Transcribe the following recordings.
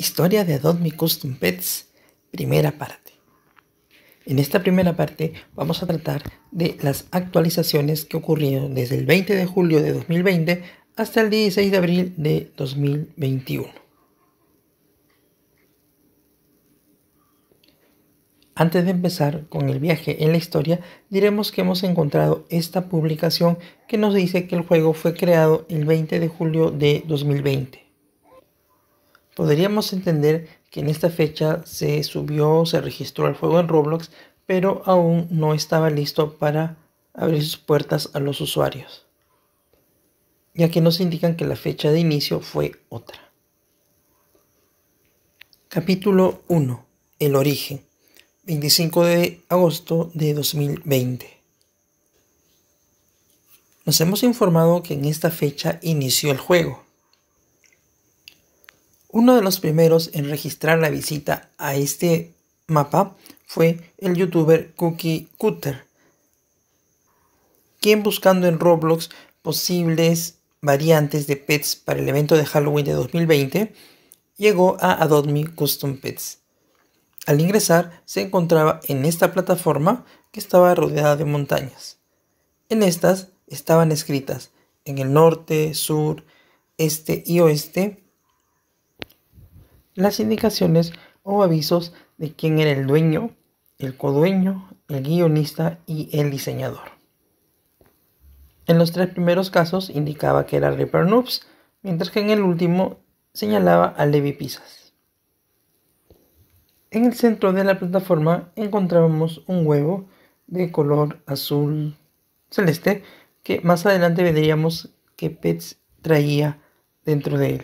Historia de Adopt Me Custom Pets, primera parte. En esta primera parte vamos a tratar de las actualizaciones que ocurrieron desde el 20 de julio de 2020 hasta el 16 de abril de 2021. Antes de empezar con el viaje en la historia, diremos que hemos encontrado esta publicación que nos dice que el juego fue creado el 20 de julio de 2020. Podríamos entender que en esta fecha se subió, se registró el juego en Roblox, pero aún no estaba listo para abrir sus puertas a los usuarios, ya que nos indican que la fecha de inicio fue otra. Capítulo 1. El origen. 25 de agosto de 2020. Nos hemos informado que en esta fecha inició el juego uno de los primeros en registrar la visita a este mapa fue el youtuber Cookie Cutter, quien buscando en Roblox posibles variantes de pets para el evento de Halloween de 2020, llegó a Adopt Custom Pets. Al ingresar se encontraba en esta plataforma que estaba rodeada de montañas. En estas estaban escritas en el norte, sur, este y oeste las indicaciones o avisos de quién era el dueño, el codueño, el guionista y el diseñador. En los tres primeros casos indicaba que era Ripper Noobs, mientras que en el último señalaba a Levi Pisas. En el centro de la plataforma encontrábamos un huevo de color azul celeste que más adelante veríamos que Pets traía dentro de él.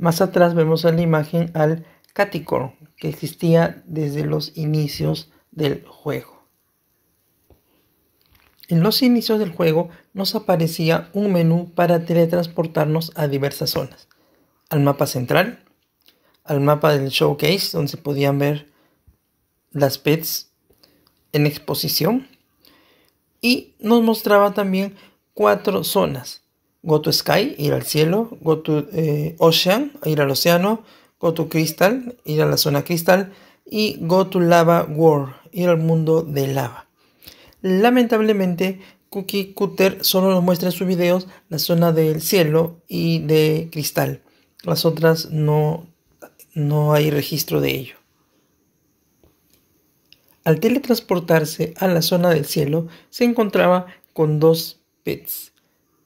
Más atrás vemos en la imagen al Caticorn, que existía desde los inicios del juego. En los inicios del juego nos aparecía un menú para teletransportarnos a diversas zonas. Al mapa central, al mapa del showcase donde se podían ver las pets en exposición y nos mostraba también cuatro zonas Go to Sky, ir al cielo. Go to eh, Ocean, ir al océano. Go to Crystal, ir a la zona cristal. Y Go to Lava World, ir al mundo de lava. Lamentablemente, Cookie Cutter solo nos muestra en sus videos la zona del cielo y de cristal. Las otras no, no hay registro de ello. Al teletransportarse a la zona del cielo, se encontraba con dos pets,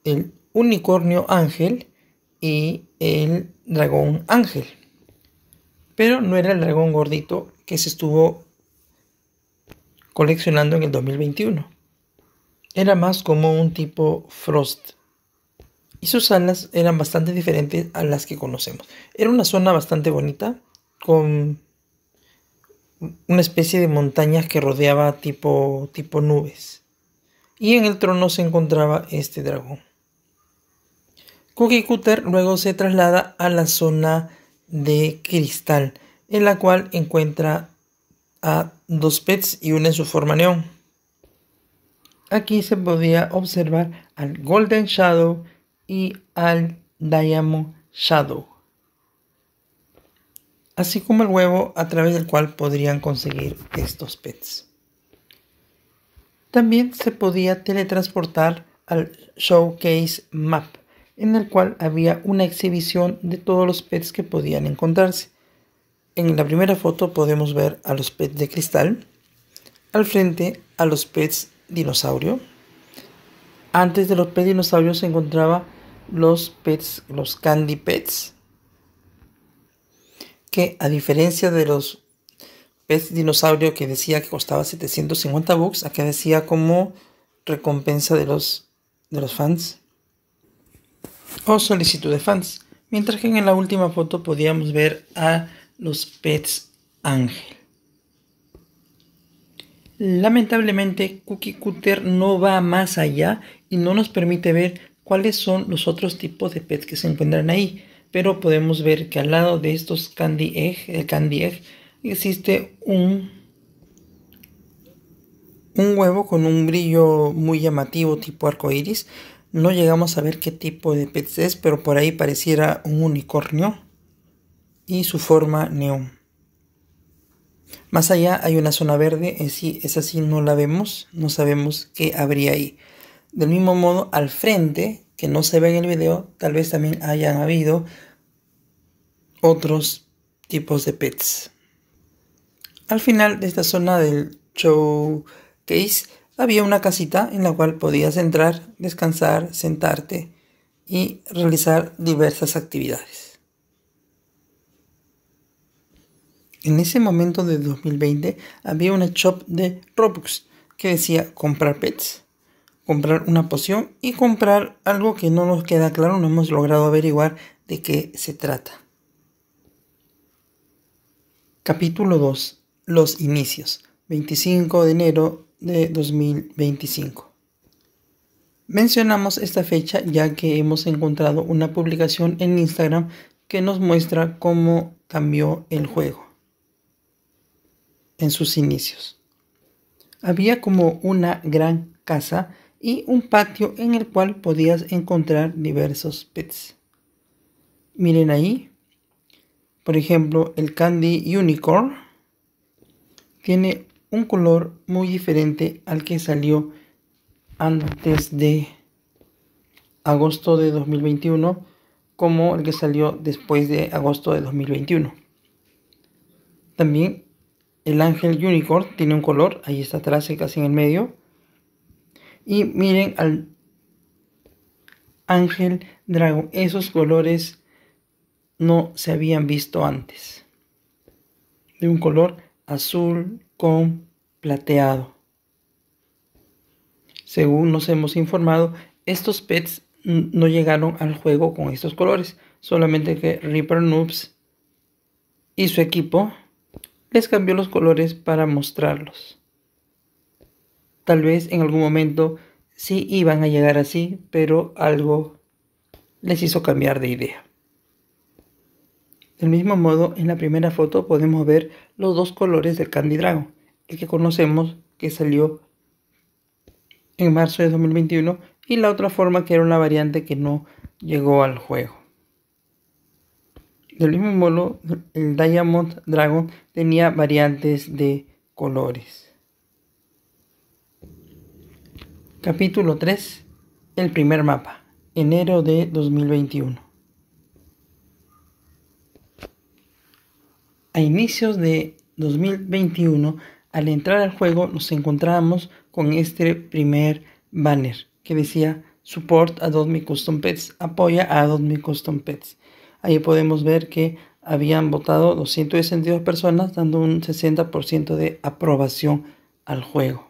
el unicornio ángel y el dragón ángel. Pero no era el dragón gordito que se estuvo coleccionando en el 2021. Era más como un tipo frost. Y sus alas eran bastante diferentes a las que conocemos. Era una zona bastante bonita con una especie de montañas que rodeaba tipo, tipo nubes. Y en el trono se encontraba este dragón. Cookie Cutter luego se traslada a la zona de cristal, en la cual encuentra a dos pets y en su forma neón. Aquí se podía observar al Golden Shadow y al Diamond Shadow, así como el huevo a través del cual podrían conseguir estos pets. También se podía teletransportar al Showcase Map, en el cual había una exhibición de todos los pets que podían encontrarse. En la primera foto podemos ver a los pets de cristal, al frente a los pets dinosaurio. Antes de los pets dinosaurios se encontraba los pets, los candy pets, que a diferencia de los pets dinosaurio que decía que costaba 750 bucks, acá decía como recompensa de los, de los fans o solicitud de fans, mientras que en la última foto podíamos ver a los pets ángel. Lamentablemente, Cookie Cutter no va más allá y no nos permite ver cuáles son los otros tipos de pets que se encuentran ahí, pero podemos ver que al lado de estos Candy Egg, existe un, un huevo con un brillo muy llamativo tipo arcoiris no llegamos a ver qué tipo de pez es, pero por ahí pareciera un unicornio y su forma neón. Más allá hay una zona verde, en eh, sí, es así, no la vemos, no sabemos qué habría ahí. Del mismo modo, al frente, que no se ve en el video, tal vez también hayan habido otros tipos de pets. Al final de esta zona del showcase había una casita en la cual podías entrar, descansar, sentarte y realizar diversas actividades. En ese momento de 2020 había una shop de Robux que decía comprar pets, comprar una poción y comprar algo que no nos queda claro, no hemos logrado averiguar de qué se trata. Capítulo 2. Los inicios. 25 de enero de 2025. Mencionamos esta fecha ya que hemos encontrado una publicación en Instagram que nos muestra cómo cambió el juego en sus inicios. Había como una gran casa y un patio en el cual podías encontrar diversos pets. Miren ahí, por ejemplo, el Candy Unicorn tiene un color muy diferente al que salió antes de agosto de 2021 como el que salió después de agosto de 2021. También el ángel unicorn tiene un color, ahí está atrás casi en el medio. Y miren al ángel dragón, esos colores no se habían visto antes. De un color azul con plateado. Según nos hemos informado, estos pets no llegaron al juego con estos colores, solamente que Reaper Noobs y su equipo les cambió los colores para mostrarlos. Tal vez en algún momento sí iban a llegar así, pero algo les hizo cambiar de idea. Del mismo modo, en la primera foto podemos ver los dos colores del Candy Dragon, el que conocemos, que salió en marzo de 2021, y la otra forma que era una variante que no llegó al juego. Del mismo modo, el Diamond Dragon tenía variantes de colores. Capítulo 3. El primer mapa. Enero de 2021. A inicios de 2021 al entrar al juego nos encontramos con este primer banner que decía Support Adobe Custom Pets, apoya a Adobe Custom Pets. Ahí podemos ver que habían votado 262 personas dando un 60% de aprobación al juego.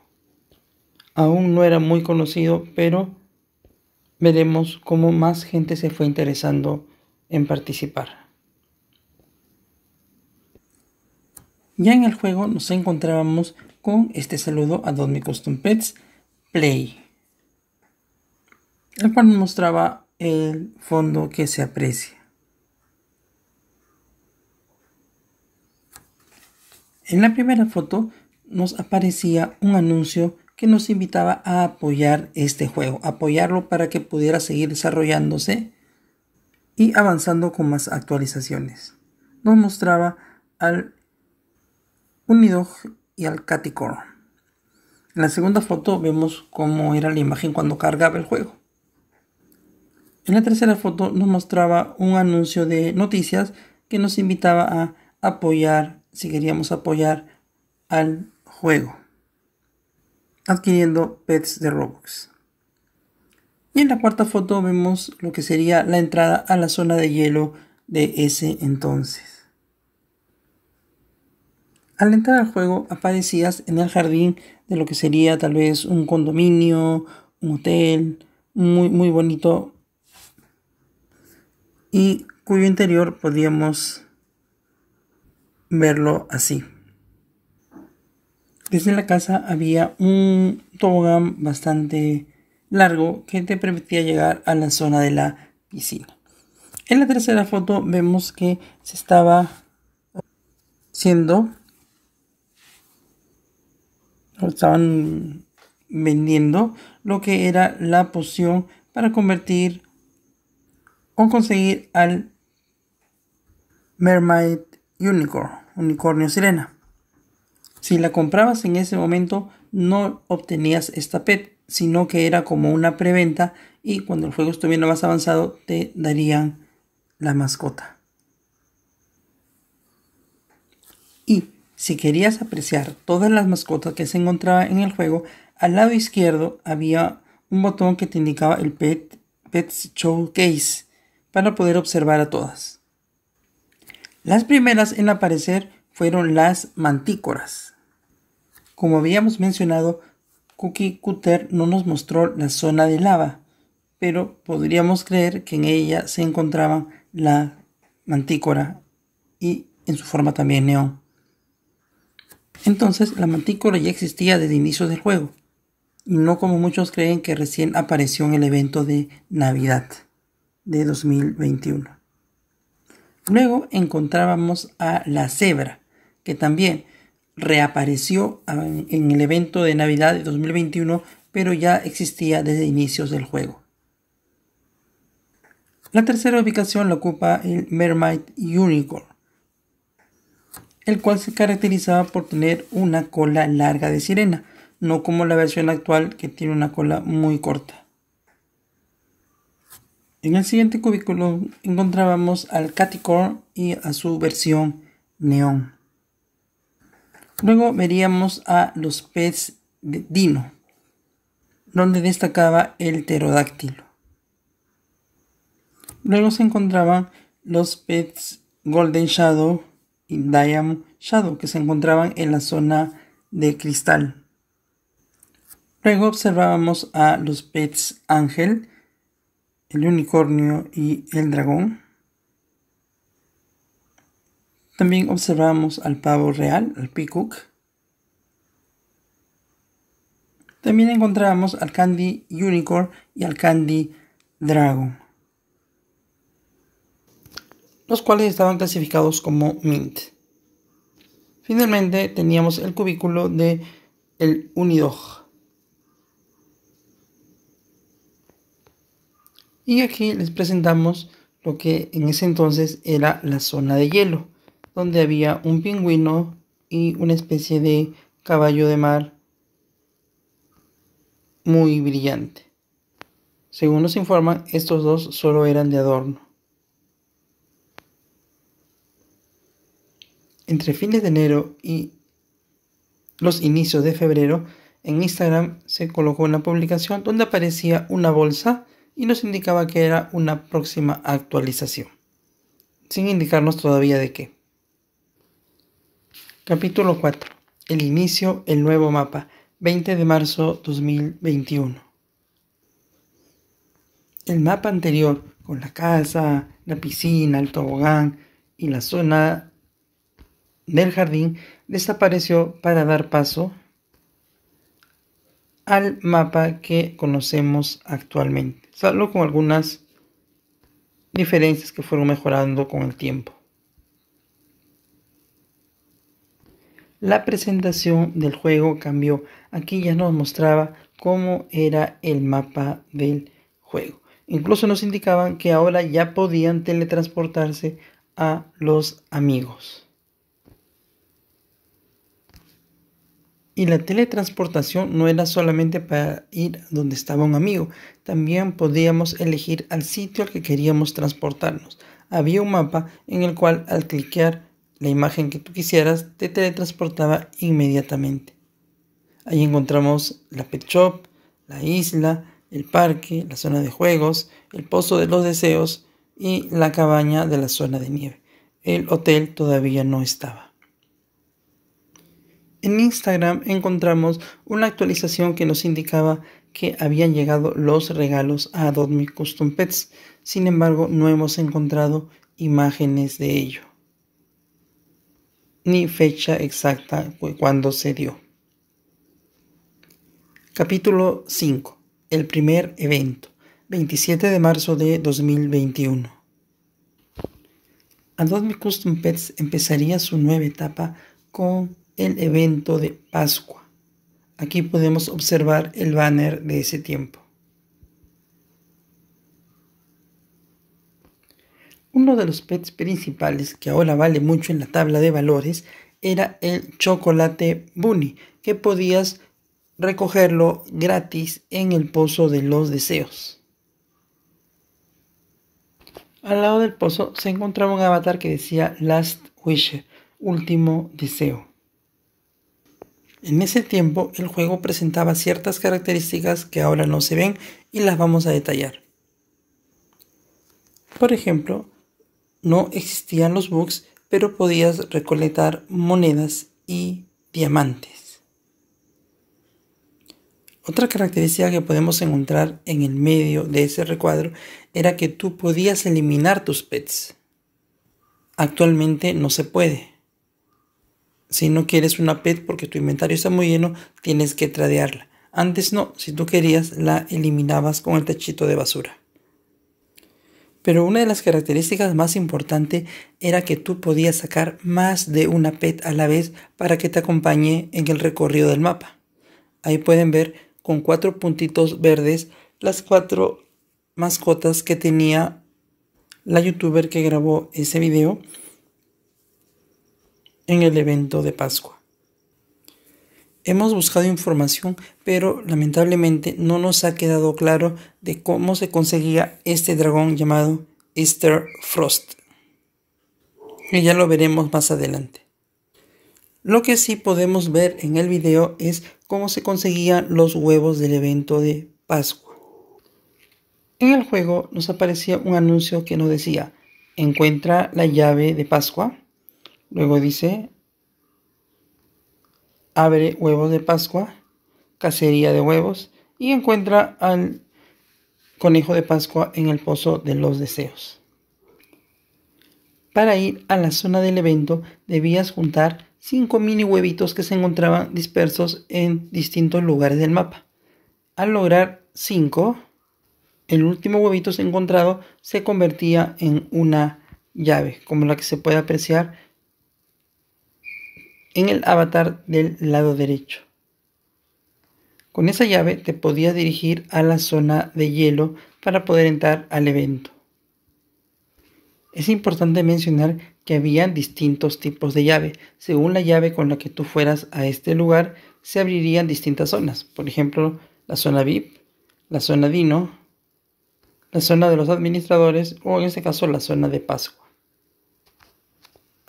Aún no era muy conocido, pero veremos cómo más gente se fue interesando en participar. Ya en el juego nos encontrábamos con este saludo a Donny Custom Pets Play, el cual mostraba el fondo que se aprecia. En la primera foto nos aparecía un anuncio que nos invitaba a apoyar este juego, apoyarlo para que pudiera seguir desarrollándose y avanzando con más actualizaciones. Nos mostraba al Unidog y al En la segunda foto vemos cómo era la imagen cuando cargaba el juego. En la tercera foto nos mostraba un anuncio de noticias que nos invitaba a apoyar, si queríamos apoyar al juego, adquiriendo pets de Robux. Y en la cuarta foto vemos lo que sería la entrada a la zona de hielo de ese entonces. Al entrar al juego aparecías en el jardín de lo que sería tal vez un condominio, un hotel, muy, muy bonito y cuyo interior podíamos verlo así. Desde la casa había un tobogán bastante largo que te permitía llegar a la zona de la piscina. En la tercera foto vemos que se estaba siendo estaban vendiendo lo que era la poción para convertir o conseguir al Mermaid Unicorn, unicornio sirena. Si la comprabas en ese momento no obtenías esta pet, sino que era como una preventa y cuando el juego estuviera más avanzado te darían la mascota. Si querías apreciar todas las mascotas que se encontraban en el juego, al lado izquierdo había un botón que te indicaba el Pet, Pet Showcase para poder observar a todas. Las primeras en aparecer fueron las mantícoras. Como habíamos mencionado, Cookie Cutter no nos mostró la zona de lava, pero podríamos creer que en ella se encontraban la mantícora y en su forma también neón. Entonces, la mantícora ya existía desde inicios del juego, y no como muchos creen que recién apareció en el evento de Navidad de 2021. Luego encontrábamos a la cebra, que también reapareció ah, en el evento de Navidad de 2021, pero ya existía desde inicios del juego. La tercera ubicación la ocupa el Mermaid Unicorn, el cual se caracterizaba por tener una cola larga de sirena, no como la versión actual que tiene una cola muy corta. En el siguiente cubículo encontrábamos al Caticor y a su versión neón. Luego veríamos a los pets de Dino, donde destacaba el pterodáctilo. Luego se encontraban los pets Golden Shadow, y Diamond Shadow que se encontraban en la zona de cristal. Luego observábamos a los pets ángel, el unicornio y el dragón. También observamos al pavo real, al peacock. También encontramos al candy unicorn y al candy dragon los cuales estaban clasificados como mint. Finalmente teníamos el cubículo de el unidog. Y aquí les presentamos lo que en ese entonces era la zona de hielo, donde había un pingüino y una especie de caballo de mar muy brillante. Según nos informan, estos dos solo eran de adorno. entre fines de enero y los inicios de febrero, en Instagram se colocó una publicación donde aparecía una bolsa y nos indicaba que era una próxima actualización, sin indicarnos todavía de qué. Capítulo 4. El inicio, el nuevo mapa, 20 de marzo 2021. El mapa anterior, con la casa, la piscina, el tobogán y la zona del jardín desapareció para dar paso al mapa que conocemos actualmente, Solo con algunas diferencias que fueron mejorando con el tiempo. La presentación del juego cambió. Aquí ya nos mostraba cómo era el mapa del juego. Incluso nos indicaban que ahora ya podían teletransportarse a los amigos. Y la teletransportación no era solamente para ir donde estaba un amigo, también podíamos elegir al sitio al que queríamos transportarnos. Había un mapa en el cual al cliquear la imagen que tú quisieras te teletransportaba inmediatamente. Ahí encontramos la pet shop, la isla, el parque, la zona de juegos, el pozo de los deseos y la cabaña de la zona de nieve. El hotel todavía no estaba. En Instagram encontramos una actualización que nos indicaba que habían llegado los regalos a Adopt Custom Pets. Sin embargo, no hemos encontrado imágenes de ello ni fecha exacta cuando se dio. Capítulo 5. El primer evento. 27 de marzo de 2021. Adobe Custom Pets empezaría su nueva etapa con el evento de Pascua. Aquí podemos observar el banner de ese tiempo. Uno de los pets principales que ahora vale mucho en la tabla de valores era el chocolate bunny, que podías recogerlo gratis en el pozo de los deseos. Al lado del pozo se encontraba un avatar que decía Last Wish, último deseo. En ese tiempo el juego presentaba ciertas características que ahora no se ven y las vamos a detallar. Por ejemplo, no existían los bugs, pero podías recolectar monedas y diamantes. Otra característica que podemos encontrar en el medio de ese recuadro era que tú podías eliminar tus pets. Actualmente no se puede. Si no quieres una pet porque tu inventario está muy lleno, tienes que tradearla. Antes no, si tú querías, la eliminabas con el tachito de basura. Pero una de las características más importantes era que tú podías sacar más de una pet a la vez para que te acompañe en el recorrido del mapa. Ahí pueden ver con cuatro puntitos verdes las cuatro mascotas que tenía la youtuber que grabó ese video en el evento de Pascua. Hemos buscado información, pero lamentablemente no nos ha quedado claro de cómo se conseguía este dragón llamado Easter Frost. Y ya lo veremos más adelante. Lo que sí podemos ver en el video es cómo se conseguían los huevos del evento de Pascua. En el juego nos aparecía un anuncio que nos decía, encuentra la llave de Pascua Luego dice, abre huevos de Pascua, cacería de huevos, y encuentra al conejo de Pascua en el pozo de los deseos. Para ir a la zona del evento debías juntar cinco mini huevitos que se encontraban dispersos en distintos lugares del mapa. Al lograr 5, el último huevito encontrado se convertía en una llave, como la que se puede apreciar en el avatar del lado derecho. Con esa llave te podías dirigir a la zona de hielo para poder entrar al evento. Es importante mencionar que había distintos tipos de llave. Según la llave con la que tú fueras a este lugar, se abrirían distintas zonas. Por ejemplo, la zona VIP, la zona Dino, la zona de los administradores o en este caso la zona de Pascua.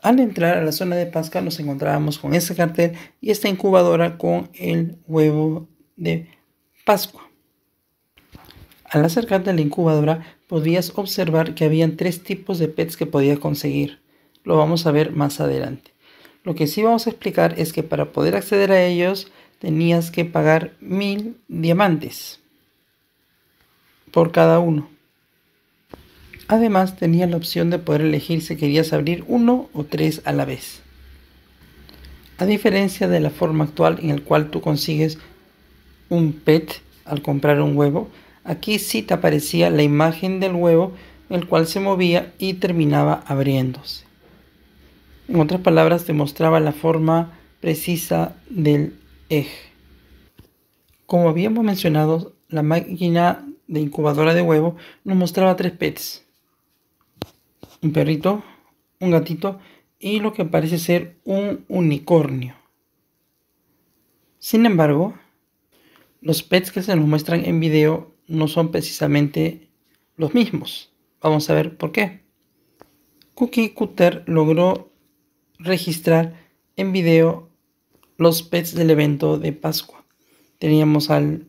Al entrar a la zona de Pascua nos encontrábamos con este cartel y esta incubadora con el huevo de Pascua. Al acercarte a la incubadora podías observar que habían tres tipos de pets que podías conseguir. Lo vamos a ver más adelante. Lo que sí vamos a explicar es que para poder acceder a ellos tenías que pagar mil diamantes por cada uno. Además, tenía la opción de poder elegir si querías abrir uno o tres a la vez. A diferencia de la forma actual en la cual tú consigues un PET al comprar un huevo, aquí sí te aparecía la imagen del huevo, el cual se movía y terminaba abriéndose. En otras palabras, te mostraba la forma precisa del eje. Como habíamos mencionado, la máquina de incubadora de huevo nos mostraba tres PETs un perrito, un gatito y lo que parece ser un unicornio. Sin embargo, los pets que se nos muestran en vídeo no son precisamente los mismos. Vamos a ver por qué. Cookie Cutter logró registrar en vídeo los pets del evento de Pascua. Teníamos al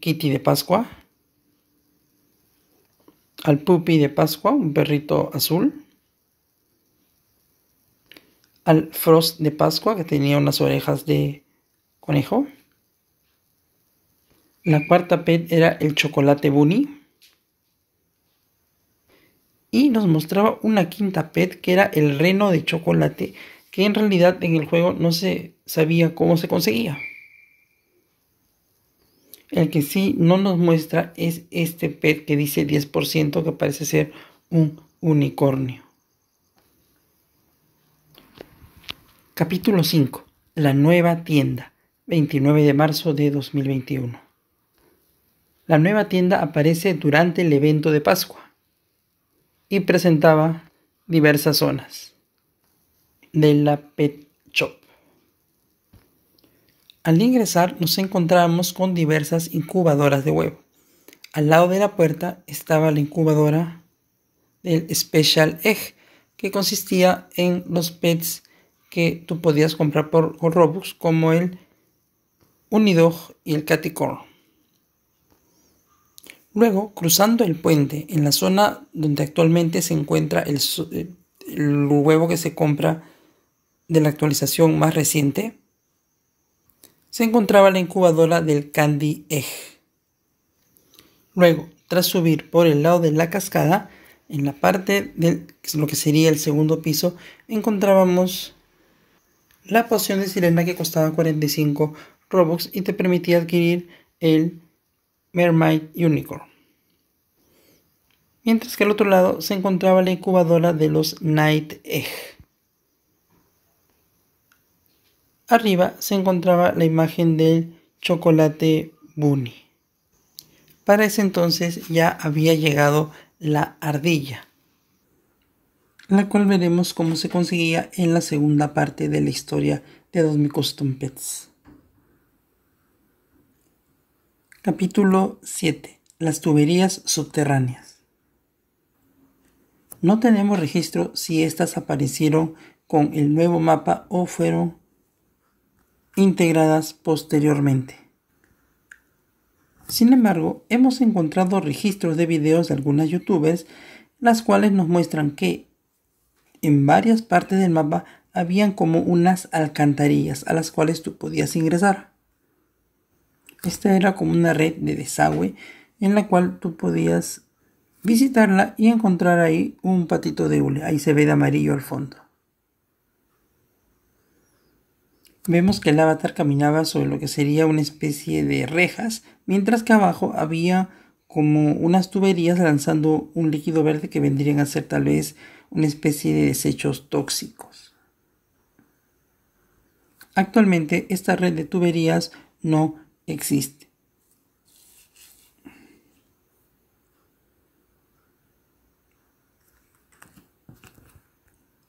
Kitty de Pascua, al pupi de Pascua, un perrito azul, al Frost de Pascua, que tenía unas orejas de conejo. La cuarta pet era el chocolate bunny. Y nos mostraba una quinta pet que era el reno de chocolate, que en realidad en el juego no se sabía cómo se conseguía. El que sí no nos muestra es este pet que dice 10% que parece ser un unicornio. Capítulo 5. La nueva tienda. 29 de marzo de 2021. La nueva tienda aparece durante el evento de Pascua y presentaba diversas zonas de la pet al ingresar nos encontramos con diversas incubadoras de huevo. Al lado de la puerta estaba la incubadora del Special Egg, que consistía en los pets que tú podías comprar por, Robux, como el Unidog y el Caticorn. Luego, cruzando el puente, en la zona donde actualmente se encuentra el, huevo que se compra de la actualización más reciente, se encontraba la incubadora del Candy Egg. Luego, tras subir por el lado de la cascada, en la parte de lo que sería el segundo piso, encontrábamos la poción de sirena que costaba 45 Robux y te permitía adquirir el Mermaid Unicorn. Mientras que al otro lado se encontraba la incubadora de los Night Egg. Arriba se encontraba la imagen del chocolate Bunny. Para ese entonces ya había llegado la ardilla, la cual veremos cómo se conseguía en la segunda parte de la historia de 2000 Custom Pets. Capítulo 7. Las tuberías subterráneas. No tenemos registro si éstas aparecieron con el nuevo mapa o fueron integradas posteriormente. Sin embargo, hemos encontrado registros de videos de algunas youtubers, las cuales nos muestran que en varias partes del mapa habían como unas alcantarillas a las cuales tú podías ingresar. Esta era como una red de desagüe en la cual tú podías visitarla y encontrar ahí un patito de hule. Ahí se ve de amarillo al fondo. Vemos que el avatar caminaba sobre lo que sería una especie de rejas, mientras que abajo había como unas tuberías lanzando un líquido verde que vendrían a ser tal vez una especie de desechos tóxicos. Actualmente esta red de tuberías no existe.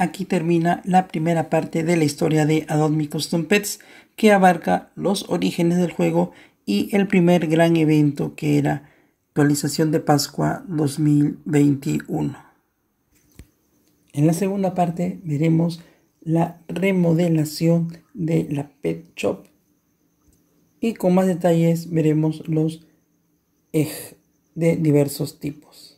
Aquí termina la primera parte de la historia de Adopt Custom Pets, que abarca los orígenes del juego y el primer gran evento que era actualización de Pascua 2021. En la segunda parte veremos la remodelación de la Pet Shop y con más detalles veremos los EG de diversos tipos.